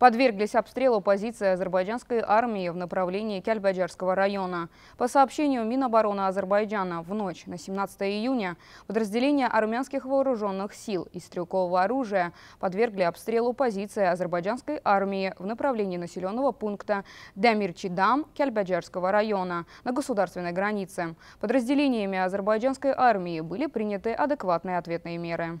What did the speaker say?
подверглись обстрелу позиции азербайджанской армии в направлении кельбаджарского района. По сообщению Минобороны Азербайджана, в ночь на 17 июня подразделения армянских вооруженных сил и стрелкового оружия подвергли обстрелу позиции азербайджанской армии в направлении населенного пункта Дамирчидам кельбаджарского района на государственной границе. Подразделениями азербайджанской армии были приняты адекватные ответные меры.